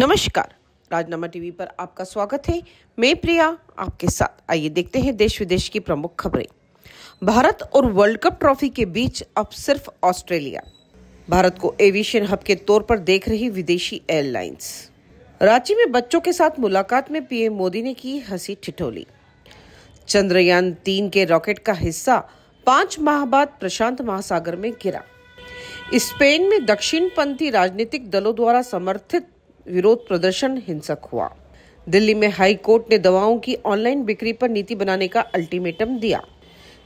नमस्कार राजनामा टीवी पर आपका स्वागत है मैं प्रिया आपके साथ आइए देखते हैं देश विदेश की प्रमुख खबरें भारत और वर्ल्ड कप ट्रॉफी के बीच अब सिर्फ ऑस्ट्रेलिया भारत को एविएशन हब के तौर पर देख रही विदेशी एयरलाइंस रांची में बच्चों के साथ मुलाकात में पीएम मोदी ने की हंसी ठिठोली चंद्रयान तीन के रॉकेट का हिस्सा पांच माह बाद प्रशांत महासागर में गिरा स्पेन में दक्षिण पंथी राजनीतिक दलों द्वारा समर्थित विरोध प्रदर्शन हिंसक हुआ दिल्ली में हाई कोर्ट ने दवाओं की ऑनलाइन बिक्री पर नीति बनाने का अल्टीमेटम दिया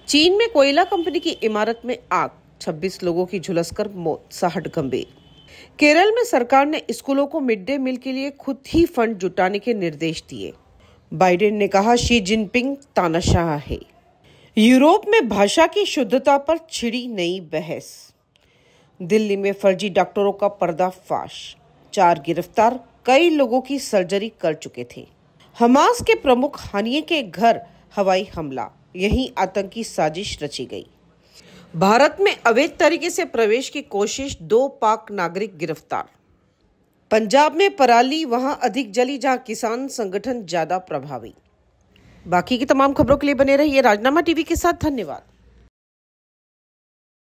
चीन में कोयला कंपनी की इमारत में आग 26 लोगों की झुलसकर मौत साहट गंभीर केरल में सरकार ने स्कूलों को मिड डे मील के लिए खुद ही फंड जुटाने के निर्देश दिए बाइडेन ने कहा शी जिनपिंग तानाशाह है यूरोप में भाषा की शुद्धता पर छिड़ी नई बहस दिल्ली में फर्जी डॉक्टरों का पर्दाफाश चार गिरफ्तार कई लोगों की सर्जरी कर चुके थे हमास के प्रमुख हानिये के घर हवाई हमला यही आतंकी साजिश रची गई भारत में अवैध तरीके से प्रवेश की कोशिश दो पाक नागरिक गिरफ्तार पंजाब में पराली वहां अधिक जली जहां किसान संगठन ज्यादा प्रभावी बाकी की तमाम खबरों के लिए बने रहिए राजनामा टीवी के साथ धन्यवाद